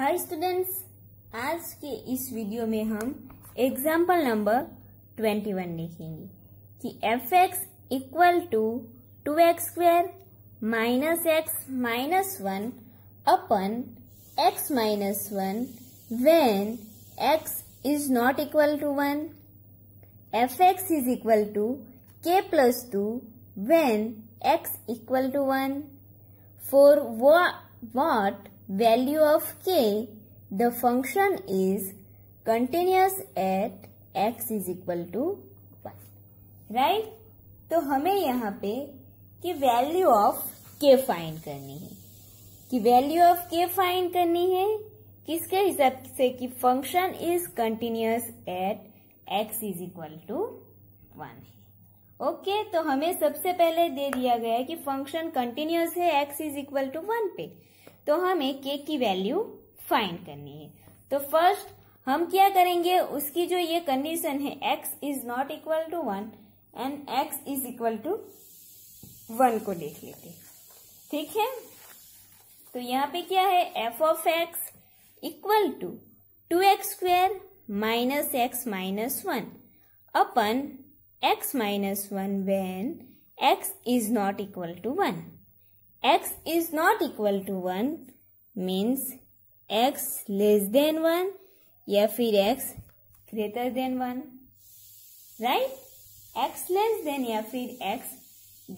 Hi students आज के इस वीडियो में हम एग्जाम्पल नंबर 21 देखेंगे कि f x equal to two x square minus x minus one upon x minus one when x is not equal to one f x is equal to k plus two when x equal to one for what value of k, the function is continuous at x is equal to one right तो हमें यहाँ पे कि value of के find करनी है कि value of के फाइंड करनी है किसके हिसाब से कि function is continuous at x is equal to one है ओके तो हमें सबसे पहले दे दिया गया है कि फंक्शन कंटिन्यूस है x is equal to one पे तो हमें के की वैल्यू फाइंड करनी है तो फर्स्ट हम क्या करेंगे उसकी जो ये कंडीशन है x is not equal to one and x is equal to one को देख लेते ठीक है तो यहाँ पे क्या है f of x equal to two x square minus x minus one upon x minus one when x is not equal to one x is not equal to 1 means x less than 1 या फिर x greater than 1 right x less than या फिर x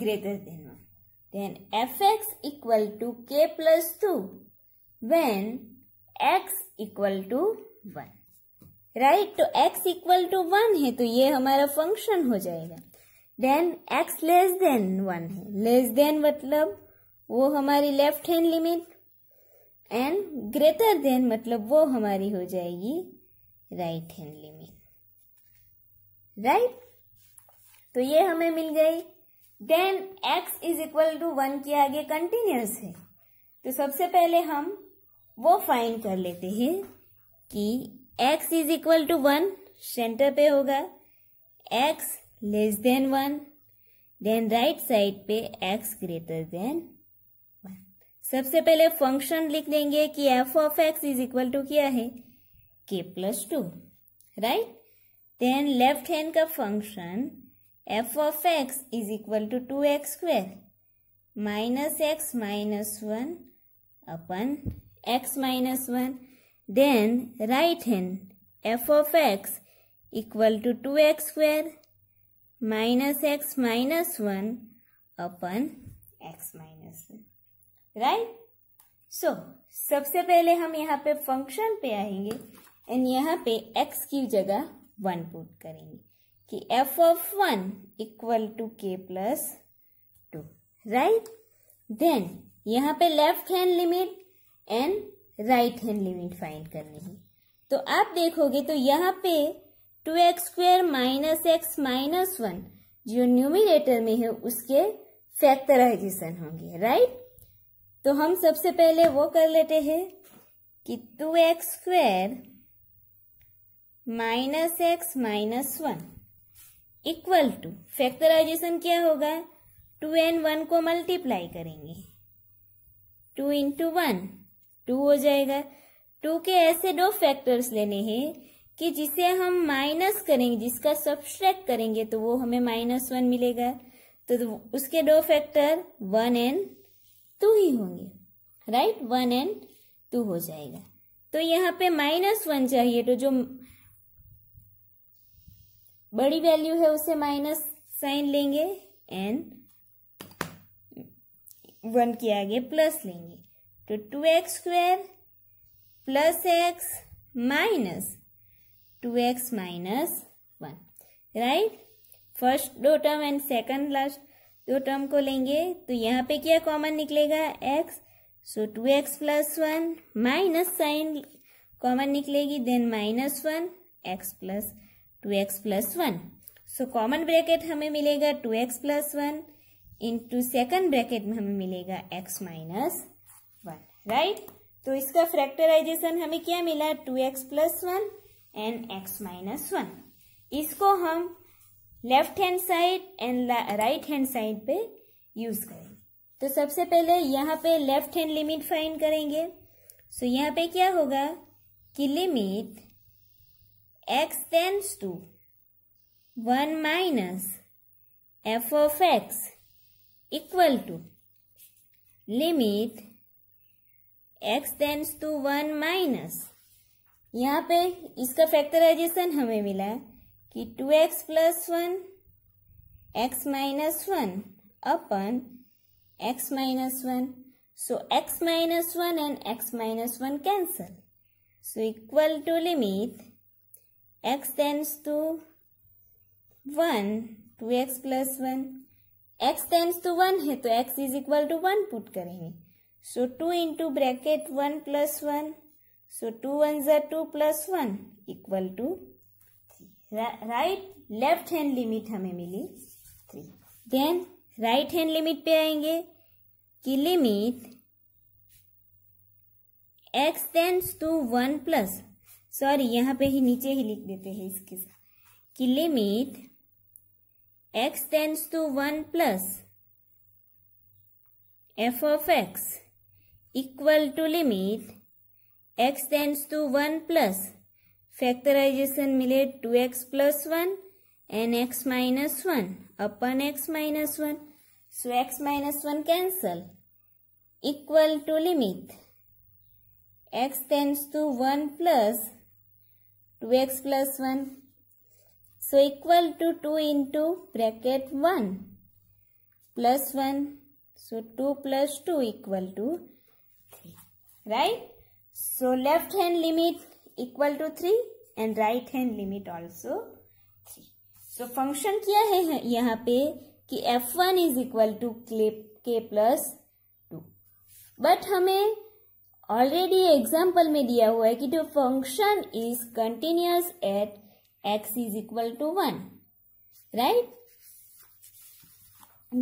greater than 1 then fx equal to k plus 2 when x equal to 1 right right? तो x equal to one है तो ये हमारा function हो जाएगा then x less than one है लेस देन मतलब वो हमारी left hand limit and greater than मतलब वो हमारी हो जाएगी राइट हैंड लिमिट राइट तो ये हमें मिल गई then x is equal to one के आगे कंटिन्यूस है तो सबसे पहले हम वो फाइंड कर लेते हैं कि x is equal to one centre पे होगा x less than one then right side पे x ग्रेटर देन सबसे पहले फंक्शन लिख देंगे कि f of x is equal to क्या है k plus two right then left hand का function f of x is equal to two x square minus x minus one upon x minus one then right hand f of x equal to two x square minus x minus one upon x minus one right so सबसे पहले हम यहाँ पे function पे आएंगे and यहाँ पे x की जगह वन पुट करेंगे कि f of one equal to k plus two right then यहाँ पे left hand limit and right hand limit find करनी है तो आप देखोगे तो यहाँ पे two x square minus x minus one जो न्यूमिनेटर में है उसके फैक्टराइजेशन होंगे राइट तो हम सबसे पहले वो कर लेते हैं कि two x square minus x minus one equal to factorisation क्या होगा टू एन वन को मल्टीप्लाई करेंगे टू इंटू वन टू हो जाएगा टू के ऐसे दो फैक्टर्स लेने हैं कि जिसे हम माइनस करेंगे जिसका सब्सट्रैक्ट करेंगे तो वो हमें माइनस वन मिलेगा तो उसके दो फैक्टर वन एंड टू ही होंगे राइट वन एंड टू हो जाएगा तो यहाँ पे माइनस वन चाहिए तो जो बड़ी वैल्यू है उसे माइनस साइन लेंगे एंड वन के आगे प्लस लेंगे तो two x square plus x minus two x minus one right first दो टर्म एंड सेकंड लास्ट दो टर्म को लेंगे तो यहाँ पे क्या कॉमन निकलेगा x so two x plus one minus sign common निकलेगी then minus one x plus two x plus one so common bracket हमें मिलेगा two x plus one into second bracket में हमें मिलेगा x माइनस वन राइट तो इसका फ्रैक्टराइजेशन हमें क्या मिला two x plus one and x minus one इसको हम left hand side and right hand side पे यूज करेंगे तो सबसे पहले यहाँ पे लेफ्ट हैंड लिमिट फाइंड करेंगे सो so, यहाँ पे क्या होगा कि limit x tends to one minus f of x equal to limit x tends to one minus यहाँ पे इसका फैक्टराइजेशन हमें मिला है कि two x plus one x minus one upon x minus one so x minus one and x minus one cancel so equal to limit x tends to one two x plus one x tends to one है तो x is equal to one put करेंगे so two into bracket one plus one so two one जो two plus one equal to right left hand limit हमें मिली three then right hand limit पे आएंगे कि limit x tends to one plus sorry यहाँ पे ही नीचे ही लिख देते हैं इसके साथ कि limit x tends to one plus f of x equal to limit x tends to one plus factorisation मिले 2x plus 1 and x minus 1 upon x minus 1 so x minus 1 cancel equal to limit x tends to 1 plus 2x plus 1 so equal to 2 into bracket 1 plus 1 so 2 plus 2 equal to 3 right so left hand limit equal to three and right hand limit also three so function क्या है यहाँ पे कि f one is equal to k plus two but हमें already example में दिया हुआ है कि जो function is continuous at x is equal to one right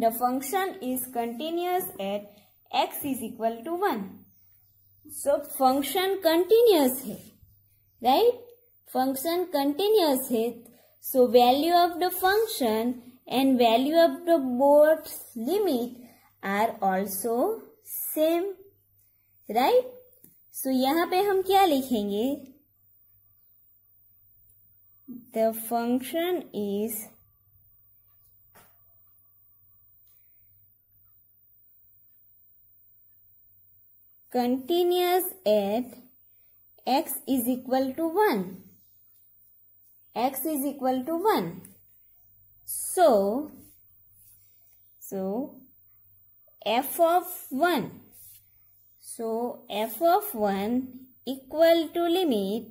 the function is continuous at x is equal to one so function continuous है right? Function continuous height. So value of the function and value of the both limit are also same, right? So yahan pe hum kya likhenge The function is continuous at x is equal to 1. x is equal to 1. So, so f of 1. So, f of 1 equal to limit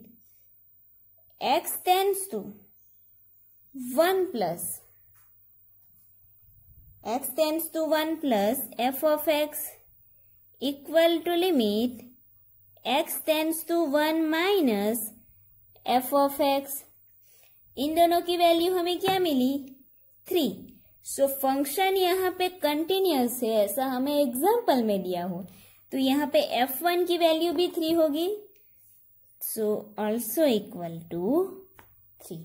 x tends to 1 plus x tends to 1 plus f of x equal to limit x tends to 1 minus f of x इन दोनों की value हमें क्या मिली three so function यहाँ पे continuous है ऐसा हमें एग्जाम्पल में दिया हो तो यहाँ पे एफ वन की वैल्यू भी थ्री होगी so also equal to three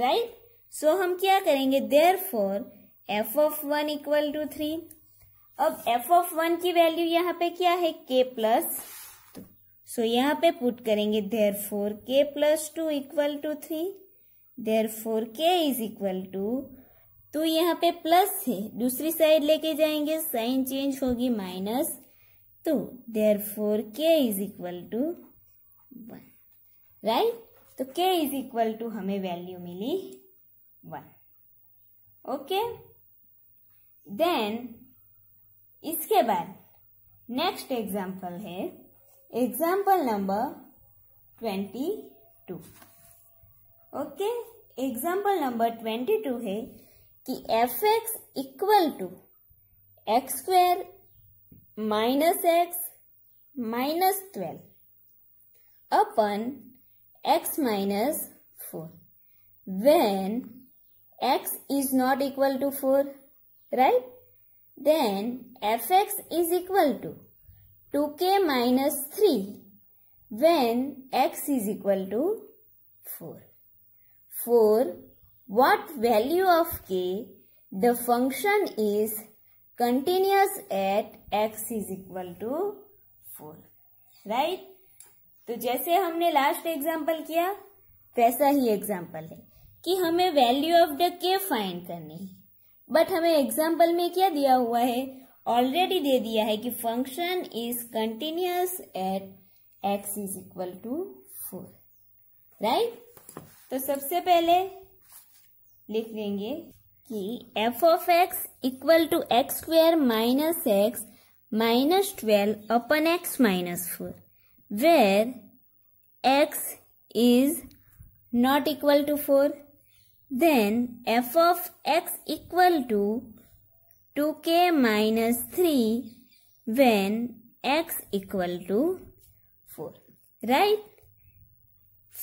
right so हम क्या करेंगे therefore f of one equal to three अब एफ ऑफ वन की वैल्यू यहाँ पे क्या है के प्लस सो so, यहाँ पे पुट करेंगे therefore k plus two equal to three therefore k is equal to तो यहाँ पे प्लस है दूसरी साइड लेके जाएंगे साइन चेंज होगी माइनस तो therefore k is equal to one right तो के इज इक्वल टू हमें वैल्यू मिली वन ओके देन इसके बाद नेक्स्ट एग्जाम्पल है example number 22 okay example number 22 है कि f x equal to x square minus x minus twelve upon x minus four when x is not equal to 4 right then fx is equal to two k minus three when x is equal to four four what value of k the function is continuous at x is equal to four right तो जैसे हमने last example किया वैसा ही example है कि हमें value of the k find करनी है बट हमें एग्जाम्पल में क्या दिया हुआ है ऑलरेडी दे दिया है कि function is continuous at x is equal to four right तो सबसे पहले लिख लेंगे कि f of x equal to x square minus x minus twelve upon x minus four where x is not equal to four then f of x equal to 2k minus 3 when x equal to 4. Right?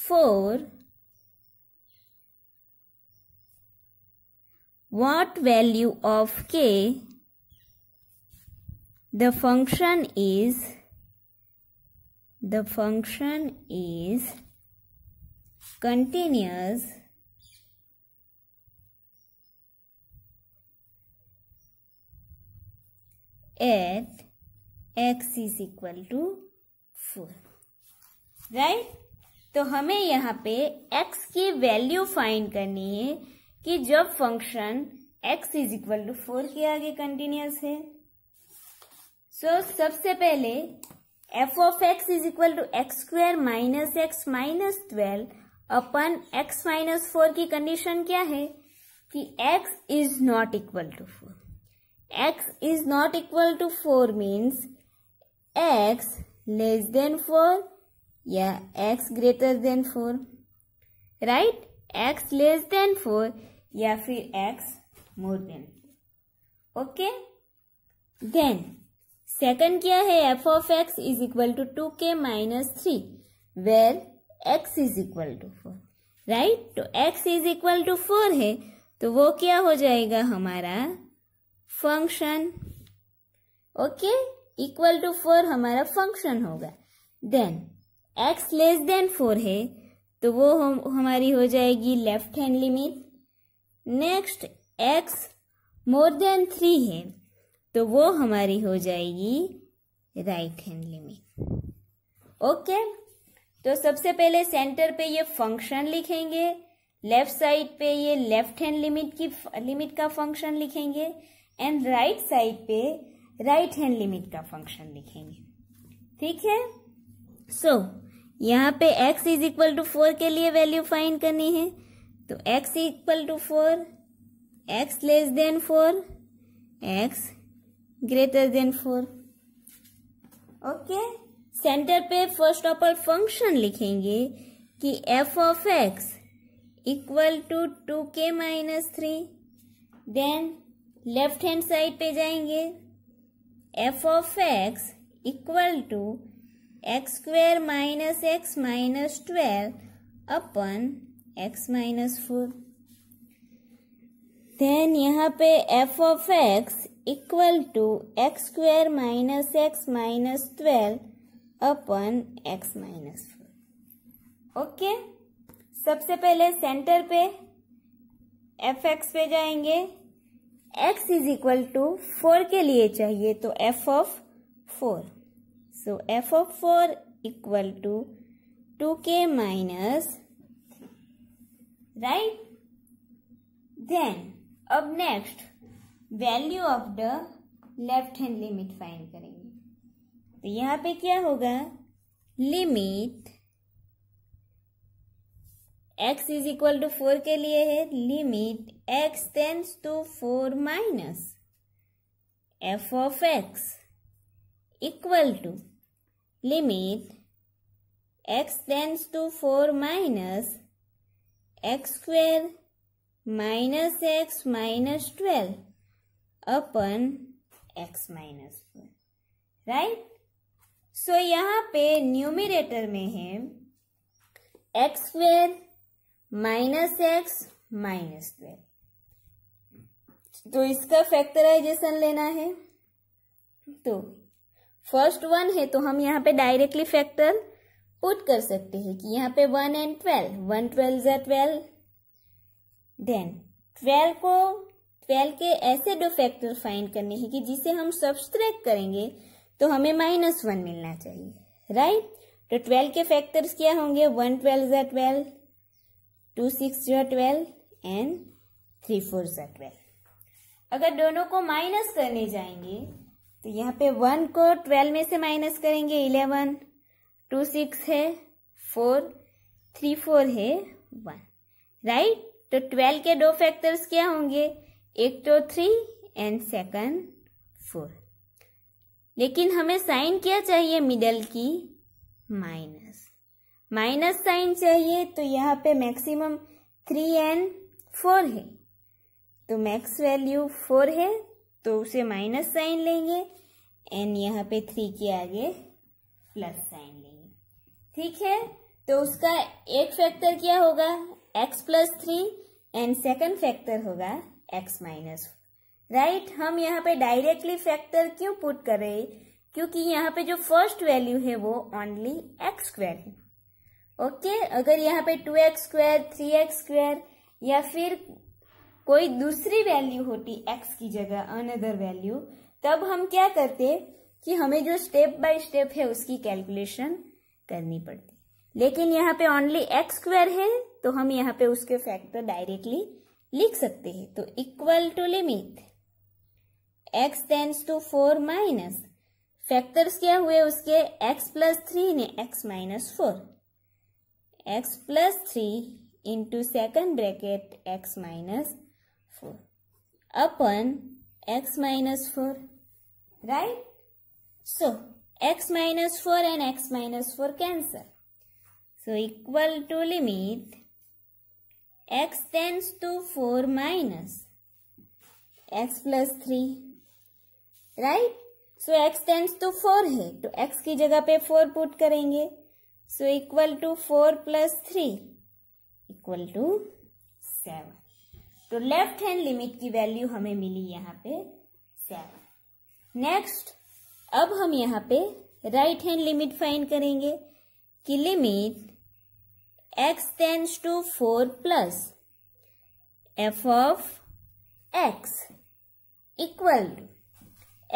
4. What value of k? The function is the function is continuous at x is equal to four right तो हमें यहाँ पे x की value find करनी है कि जब function x is equal to four के आगे कंटिन्यूस है सो so, सबसे पहले f of x is equal to x square minus x minus twelve upon x minus four की कंडीशन क्या है कि x is not equal to four x is not equal to 4 means x less than 4 yeah x greater than 4 right x less than 4 या फिर x more than okay then second क्या है f of x is equal to two k minus three where x is equal to four right तो x is equal to four है तो वो क्या हो जाएगा हमारा function okay equal to four हमारा फंक्शन होगा then x less than four है तो वो हम हमारी हो जाएगी left hand limit next x more than three है तो वो हमारी हो जाएगी राइट हैंड लिमिट ओके तो सबसे पहले सेंटर पे ये फंक्शन लिखेंगे लेफ्ट साइड पे ये लेफ्ट हैंड लिमिट की लिमिट का फंक्शन लिखेंगे एंड राइट साइड पे राइट हैंड लिमिट का फंक्शन लिखेंगे ठीक है सो so, यहाँ पे x is equal to four के लिए वैल्यू फाइंड करनी है तो x equal to four x less than four x greater than four okay centre पे फर्स्ट ऑफ ऑल फंक्शन लिखेंगे कि f of x equal to two k minus three then left hand side पे जाएंगे f of x equal to x square minus x minus twelve upon x minus four then यहाँ पे f of x equal to x square minus x minus twelve upon x minus four okay सबसे पहले centre पे f x पे जाएंगे x is equal to four के लिए चाहिए तो f of four so f of four equal to two k minus right then अब next value of the left hand limit find करेंगे तो यहाँ पे क्या होगा limit x is equal to four के लिए है limit x tends to 4 minus f of x equal to limit x tends to 4 minus x square minus x minus 12 upon x minus 4 right so यहाँ पे numerator में है x square minus x minus twelve तो इसका factorisation लेना है तो first one है तो हम यहाँ पे डायरेक्टली फैक्टर पुट कर सकते हैं कि यहाँ पे one and twelve one twelve जै ट्वेल्व देन ट्वेल्व को ट्वेल्व के ऐसे दो फैक्टर फाइंड करने हैं कि जिसे हम सब्सट्रैक्ट करेंगे तो हमें माइनस वन मिलना चाहिए राइट तो ट्वेल्व के फैक्टर्स क्या होंगे वन ट्वेल्व जै ट्वेल्व टू सिक्स जो ट्वेल्व एंड थ्री फोर जै ट्वेल्व अगर दोनों को माइनस करने जाएंगे तो यहाँ पे वन को ट्वेल्व में से माइनस करेंगे इलेवन टू सिक्स है फोर थ्री फोर है वन राइट तो ट्वेल्व के दो फैक्टर्स क्या होंगे एक तो थ्री एंड सेकंड फोर लेकिन हमें साइन क्या चाहिए मिडल की माइनस माइनस साइन चाहिए तो यहाँ पे मैक्सिमम थ्री एंड फोर है तो मैक्स वैल्यू फोर है तो उसे माइनस साइन लेंगे एंड यहाँ पे थ्री के आगे प्लस साइन लेंगे ठीक है तो उसका एक फैक्टर क्या होगा x plus three and second factor होगा एक्स माइनस राइट हम यहाँ पे डायरेक्टली फैक्टर क्यों पुट कर रहे क्योंकि यहाँ पे जो फर्स्ट वैल्यू है वो ओनली एक्स स्क्वायर है ओके अगर यहाँ पे two x square three x square या फिर कोई दूसरी वैल्यू होती एक्स की जगह अनदर वैल्यू तब हम क्या करते कि हमें जो स्टेप बाय स्टेप है उसकी कैलकुलेशन करनी पड़ती लेकिन यहाँ पे ओनली एक्स स्क्वायर है तो हम यहाँ पे उसके फैक्टर डायरेक्टली लिख सकते हैं तो equal to limit x tends to four minus factors क्या हुए उसके एक्स प्लस थ्री ने x minus four x plus three into second bracket x minus four upon x minus four right so x minus four and x minus four cancel so equal to limit x tends to four minus x plus three right so x tends to four है तो x की जगह पे four put करेंगे so equal to four plus three equal to seven तो left hand limit की value हमें मिली यहाँ पे सेवन नेक्स्ट अब हम यहाँ पे राइट हैंड लिमिट फाइंड करेंगे कि limit x tends to four plus f of x equal to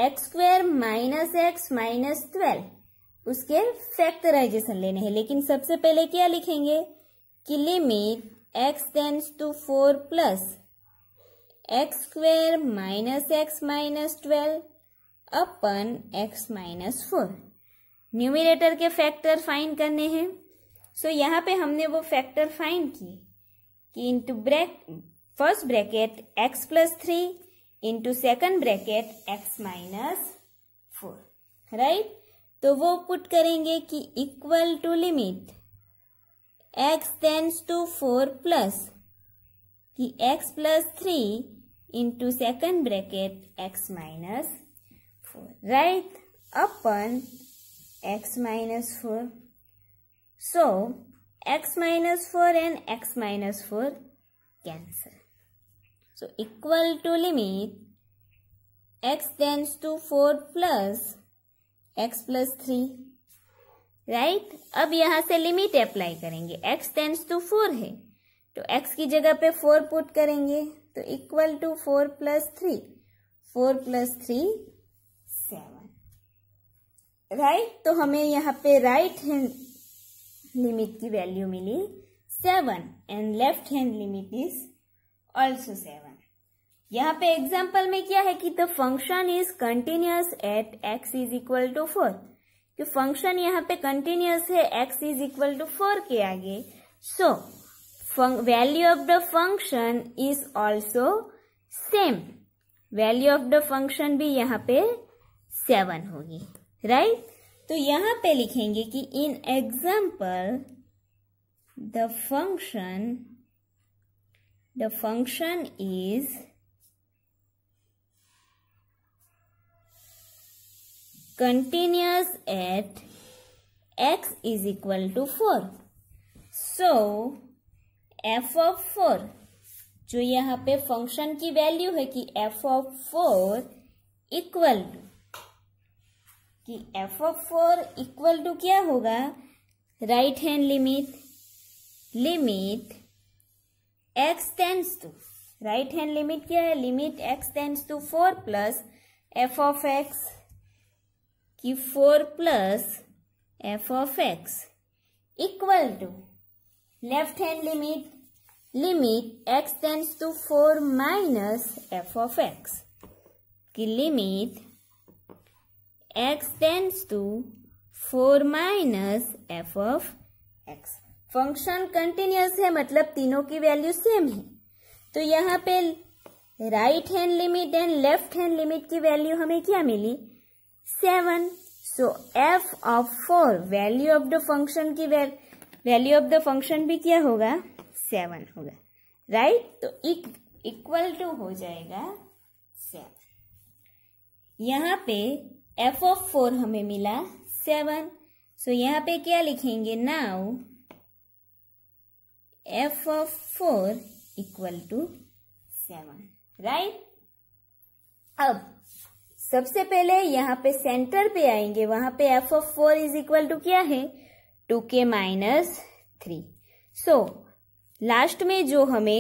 x square minus x minus twelve उसके फैक्टराइजेशन लेने हैं लेकिन सबसे पहले क्या लिखेंगे कि limit x tends to four plus x square minus x minus twelve upon x minus four numerator के फैक्टर फाइन करने हैं सो so, यहाँ पे हमने वो फैक्टर फाइन किए कि इंटू ब्रैक first bracket x plus three into second bracket x minus four right तो वो पुट करेंगे कि equal to limit x tends to 4 plus कि x plus 3 into second bracket x minus 4 right upon x minus 4 so x minus 4 and x minus 4 cancel so equal to limit x tends to 4 plus x plus 3 right right? अब यहां से limit apply करेंगे x tends to four है तो x की जगह पे four put करेंगे तो equal to four plus three four plus three seven right तो हमें यहाँ पे राइट हैंड लिमिट की वैल्यू मिली seven and left hand limit is also seven यहाँ पे एग्जाम्पल में क्या है कि the function is continuous at x is equal to four कि फंक्शन यहाँ पे कंटिन्यूस है x is equal to four के आगे so value of the function is also same value of the function भी यहाँ पे सेवन होगी राइट right? तो यहाँ पे लिखेंगे कि in example the function the function is continuous at x is equal to 4. So, f of 4 जो यहाँ पे फंक्शन की वैल्यू है कि f of 4 इक्वल टू कि f of 4 इक्वल टू क्या होगा right hand limit limit x tends to right hand limit क्या है limit x tends to 4 plus f of x कि four plus f of x equal to left hand limit limit x tends to four minus f of x की limit x tends to four minus f of x function continuous है मतलब तीनों की value same है तो यहाँ पे right hand limit and left hand limit की वैल्यू हमें क्या मिली seven so f of four value of the function की वैल्यू ऑफ द फंक्शन भी क्या होगा सेवन होगा राइट right? तो इक्वल टू हो जाएगा सेवन यहाँ पे एफ ऑफ फोर हमें मिला सेवन सो so यहाँ पे क्या लिखेंगे now f of four equal to seven right अब सबसे पहले यहाँ पे सेंटर पे आएंगे वहां पे f of four is equal to क्या है to k minus three so last में जो हमें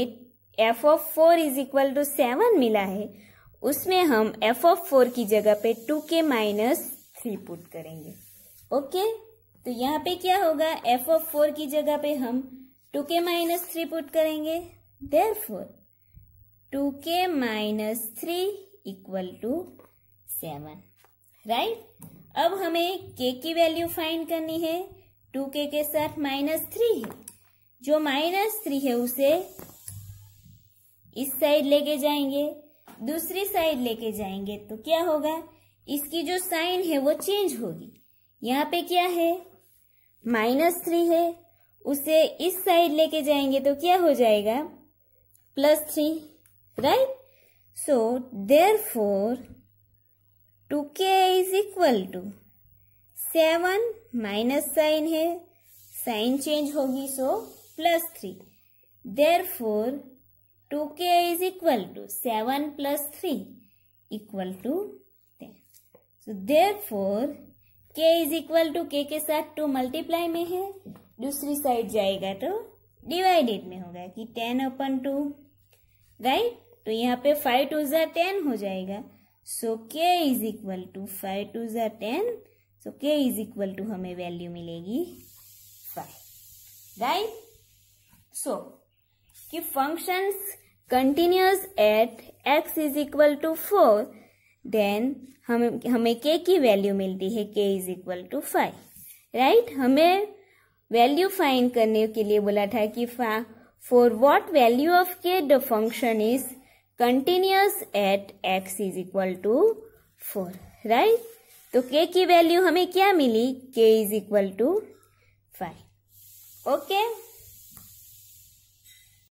f of four is equal to seven मिला है उसमें हम एफ ऑफ फोर की जगह पे two k minus three put करेंगे ओके तो यहाँ पे क्या होगा एफ ऑफ फोर की जगह पे हम to k minus three put करेंगे therefore two k minus three equal to seven right अब हमें के की वैल्यू फाइंड करनी है टू के के साथ माइनस थ्री है जो माइनस थ्री है उसे इस साइड लेके जाएंगे दूसरी साइड लेके जाएंगे तो क्या होगा इसकी जो साइन है वो चेंज होगी यहाँ पे क्या है माइनस थ्री है उसे इस साइड लेके जाएंगे तो क्या हो जाएगा plus three right so therefore two k is equal to seven minus sign है साइन चेंज होगी so plus three therefore two k is equal to seven plus three equal to ten so therefore k is equal to के के साथ to multiply में है दूसरी side जाएगा तो डिवाइडेड में होगा कि टेन अपन टू राइट तो यहाँ पे फाइव टू ज़ा टेन हो जाएगा so k is equal to five two ज ten so k is equal to हमें वैल्यू मिलेगी फाइव राइट सो कि functions continuous at x is equal to four then हम हमें के की वैल्यू मिलती है k is equal to five right हमें वैल्यू फाइंड करने के लिए बोला था कि for what value of k the function is continuous at x is equal to four right तो के की वैल्यू हमें क्या मिली k is equal to five okay